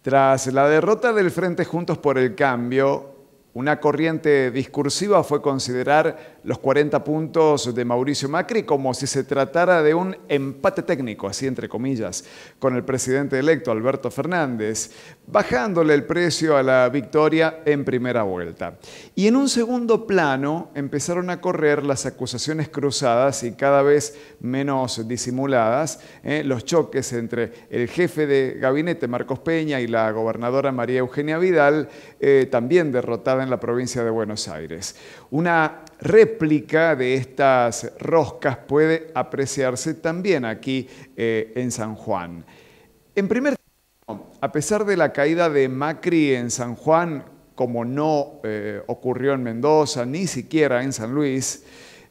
Tras la derrota del Frente Juntos por el Cambio, una corriente discursiva fue considerar los 40 puntos de Mauricio Macri como si se tratara de un empate técnico, así entre comillas, con el presidente electo Alberto Fernández, bajándole el precio a la victoria en primera vuelta. Y en un segundo plano empezaron a correr las acusaciones cruzadas y cada vez menos disimuladas, ¿eh? los choques entre el jefe de gabinete Marcos Peña y la gobernadora María Eugenia Vidal, eh, también derrotada en la provincia de Buenos Aires. Una réplica de estas roscas puede apreciarse también aquí eh, en San Juan. En primer a pesar de la caída de Macri en San Juan, como no eh, ocurrió en Mendoza, ni siquiera en San Luis,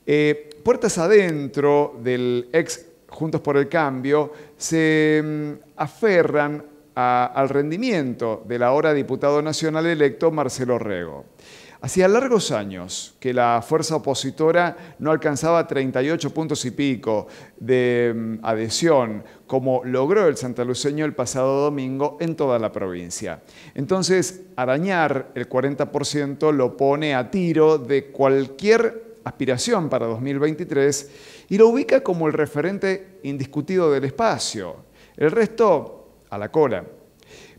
eh, puertas adentro del ex Juntos por el Cambio se mm, aferran al rendimiento del ahora diputado nacional electo Marcelo Rego. Hacía largos años que la fuerza opositora no alcanzaba 38 puntos y pico de mm, adhesión, como logró el santaluceño el pasado domingo en toda la provincia. Entonces, arañar el 40% lo pone a tiro de cualquier aspiración para 2023 y lo ubica como el referente indiscutido del espacio. El resto a la cola.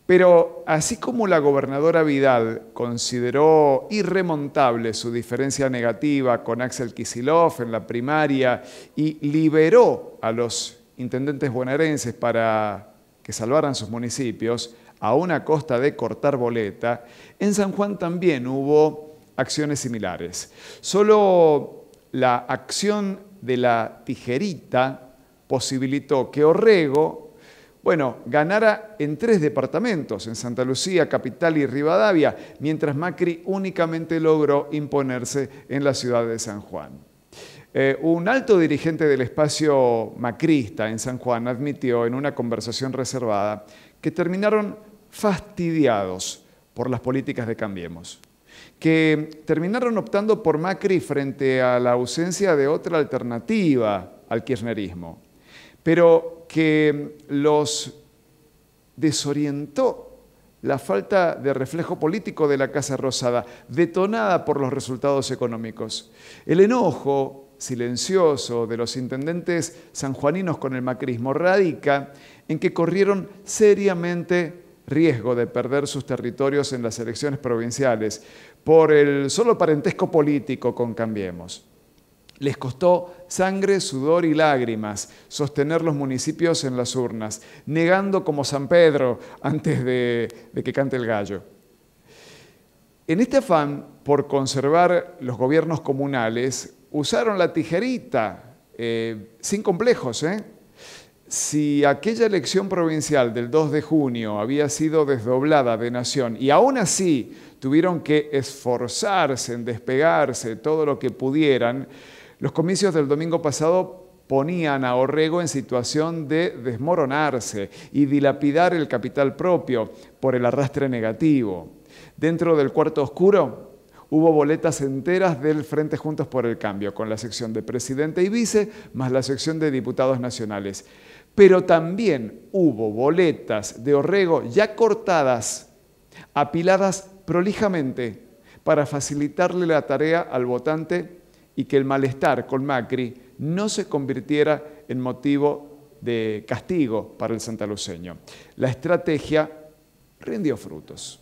Pero así como la gobernadora Vidal consideró irremontable su diferencia negativa con Axel Kisilov en la primaria y liberó a los intendentes bonaerenses para que salvaran sus municipios, a una costa de cortar boleta, en San Juan también hubo acciones similares. Solo la acción de la tijerita posibilitó que Orrego bueno, ganara en tres departamentos, en Santa Lucía, Capital y Rivadavia, mientras Macri únicamente logró imponerse en la ciudad de San Juan. Eh, un alto dirigente del espacio macrista en San Juan admitió en una conversación reservada que terminaron fastidiados por las políticas de Cambiemos, que terminaron optando por Macri frente a la ausencia de otra alternativa al kirchnerismo. Pero que los desorientó la falta de reflejo político de la Casa Rosada, detonada por los resultados económicos. El enojo silencioso de los intendentes sanjuaninos con el macrismo radica en que corrieron seriamente riesgo de perder sus territorios en las elecciones provinciales por el solo parentesco político con Cambiemos. Les costó sangre, sudor y lágrimas sostener los municipios en las urnas, negando como San Pedro antes de, que cante el gallo. En este afán por conservar los gobiernos comunales, usaron la tijerita, eh, sin complejos. ¿eh? Si aquella elección provincial del 2 de junio había sido desdoblada de nación y aún así tuvieron que esforzarse en despegarse todo lo que pudieran, los comicios del domingo pasado ponían a Orrego en situación de desmoronarse y dilapidar el capital propio por el arrastre negativo. Dentro del cuarto oscuro hubo boletas enteras del Frente Juntos por el Cambio, con la sección de presidente y vice, más la sección de diputados nacionales. Pero también hubo boletas de Orrego ya cortadas, apiladas prolijamente, para facilitarle la tarea al votante y que el malestar con Macri no se convirtiera en motivo de castigo para el santaluceño. La estrategia rindió frutos.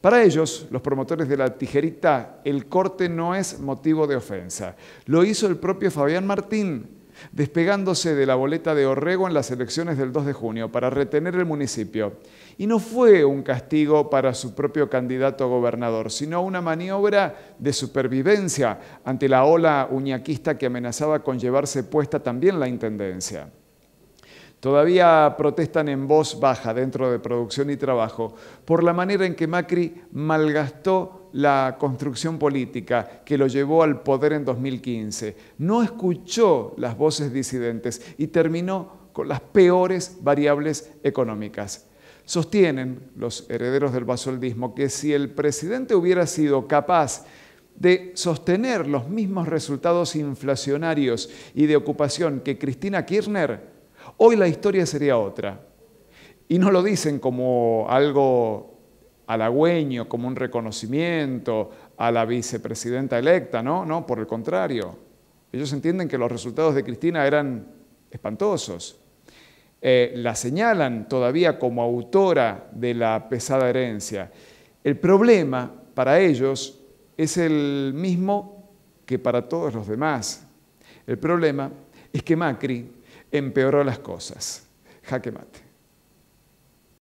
Para ellos, los promotores de la tijerita, el corte no es motivo de ofensa. Lo hizo el propio Fabián Martín despegándose de la boleta de Orrego en las elecciones del 2 de junio para retener el municipio. Y no fue un castigo para su propio candidato a gobernador, sino una maniobra de supervivencia ante la ola uñaquista que amenazaba con llevarse puesta también la intendencia. Todavía protestan en voz baja dentro de producción y trabajo por la manera en que Macri malgastó la construcción política que lo llevó al poder en 2015. No escuchó las voces disidentes y terminó con las peores variables económicas. Sostienen los herederos del basoldismo que si el presidente hubiera sido capaz de sostener los mismos resultados inflacionarios y de ocupación que Cristina Kirchner, hoy la historia sería otra. Y no lo dicen como algo halagüeño, como un reconocimiento a la vicepresidenta electa, ¿no? No, por el contrario. Ellos entienden que los resultados de Cristina eran espantosos. Eh, la señalan todavía como autora de la pesada herencia. El problema para ellos es el mismo que para todos los demás. El problema es que Macri empeoró las cosas. Jaque mate.